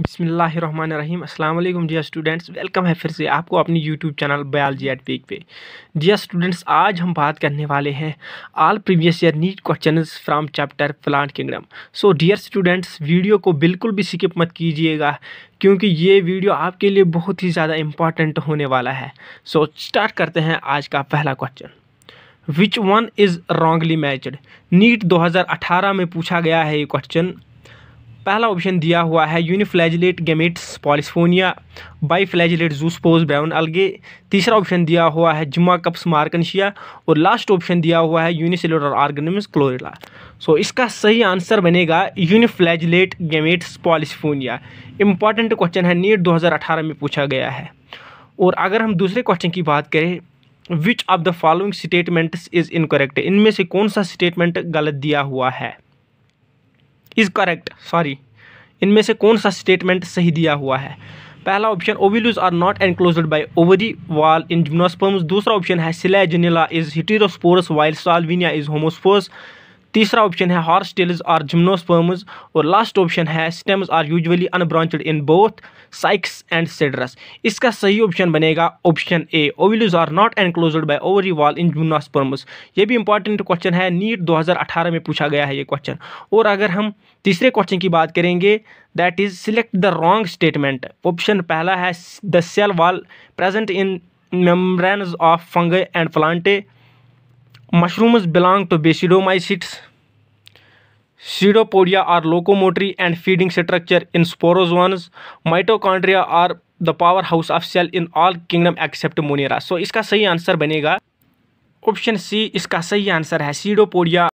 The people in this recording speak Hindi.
बिसमीम अल्लाम डियर स्टूडेंट्स वेलकम है फिर से आपको अपनी YouTube channel biology at peak पे डियर स्टूडेंट्स आज हम बात करने वाले हैं all previous year NEET question from chapter plant kingdom so dear students video को बिल्कुल भी स्किप मत कीजिएगा क्योंकि ये वीडियो आपके लिए बहुत ही ज़्यादा इम्पॉर्टेंट होने वाला है सो so, स्टार्ट करते हैं आज का पहला question which one is wrongly matched NEET 2018 में पूछा गया है ये क्वेश्चन पहला ऑप्शन दिया हुआ है यूनिफ्लैजलेट गेमेट्स पॉलिसफोनिया बाईफ्लैजलेट जूसपोज ब्राउन अलगे तीसरा ऑप्शन दिया हुआ है जुमा कप्स मार्कनशिया और लास्ट ऑप्शन दिया हुआ है यूनिसेलोर ऑर्गेनिम्स क्लोरिला सो इसका सही आंसर बनेगा uniflagellate gametes Polysiphonia important question है नीट दो में पूछा गया है और अगर हम दूसरे क्वेश्चन की बात करें which of the following statements is incorrect इनमें से कौन सा स्टेटमेंट गलत दिया हुआ है इज़ करेक्ट सॉरी इनमें से कौन सा स्टेटमेंट सही दिया हुआ है पहला option ovules are not enclose by ovary wall in gymnosperms दूसरा ऑप्शन है Selaginella is heterosporous while Salvinia is homospores तीसरा ऑप्शन है हॉर्स टेल्स आर जिम्नोस्पर्म्स और लास्ट ऑप्शन है stems are usually unbranched in both Cycas and Cedrus इसका सही ऑप्शन बनेगा option A ovules are not enclosed by ovary wall in gymnosperms ये भी इंपॉर्टेंट क्वेश्चन है नीट 2018 में पूछा गया है ये क्वेश्चन और अगर हम तीसरे क्वेश्चन की बात करेंगे that is select the wrong statement option पहला है the cell wall present in membranes of fungi and plantae mushrooms belong to basidiomycetes pseudopodia are locomotory and feeding structure in sporozoans mitochondria are the power house of cell in all kingdom except Monera so इसका सही आंसर बनेगा ऑप्शन सी इसका सही आंसर है सीडोपोडिया